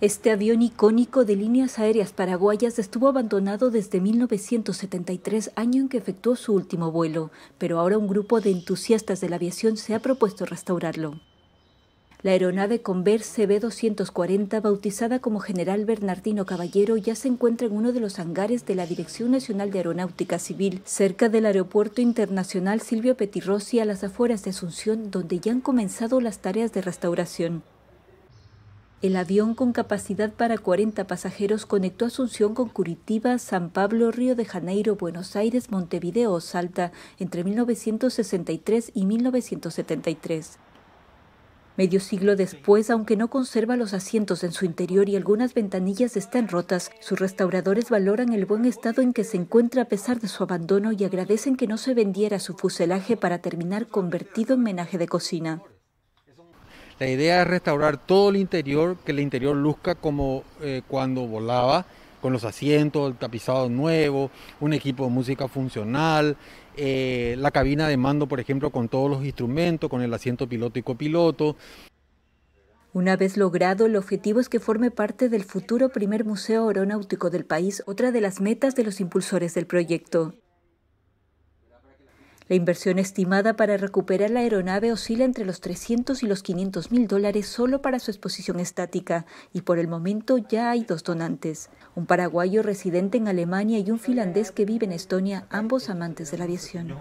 Este avión icónico de líneas aéreas paraguayas estuvo abandonado desde 1973, año en que efectuó su último vuelo, pero ahora un grupo de entusiastas de la aviación se ha propuesto restaurarlo. La aeronave Converse B-240, bautizada como General Bernardino Caballero, ya se encuentra en uno de los hangares de la Dirección Nacional de Aeronáutica Civil, cerca del Aeropuerto Internacional Silvio Petirrossi a las afueras de Asunción, donde ya han comenzado las tareas de restauración. El avión con capacidad para 40 pasajeros conectó Asunción con Curitiba, San Pablo, Río de Janeiro, Buenos Aires, Montevideo, Salta entre 1963 y 1973. Medio siglo después, aunque no conserva los asientos en su interior y algunas ventanillas están rotas, sus restauradores valoran el buen estado en que se encuentra a pesar de su abandono y agradecen que no se vendiera su fuselaje para terminar convertido en menaje de cocina. La idea es restaurar todo el interior, que el interior luzca como eh, cuando volaba, con los asientos, el tapizado nuevo, un equipo de música funcional, eh, la cabina de mando, por ejemplo, con todos los instrumentos, con el asiento piloto y copiloto. Una vez logrado el objetivo es que forme parte del futuro primer museo aeronáutico del país, otra de las metas de los impulsores del proyecto. La inversión estimada para recuperar la aeronave oscila entre los 300 y los 500 mil dólares solo para su exposición estática y por el momento ya hay dos donantes, un paraguayo residente en Alemania y un finlandés que vive en Estonia, ambos amantes de la aviación.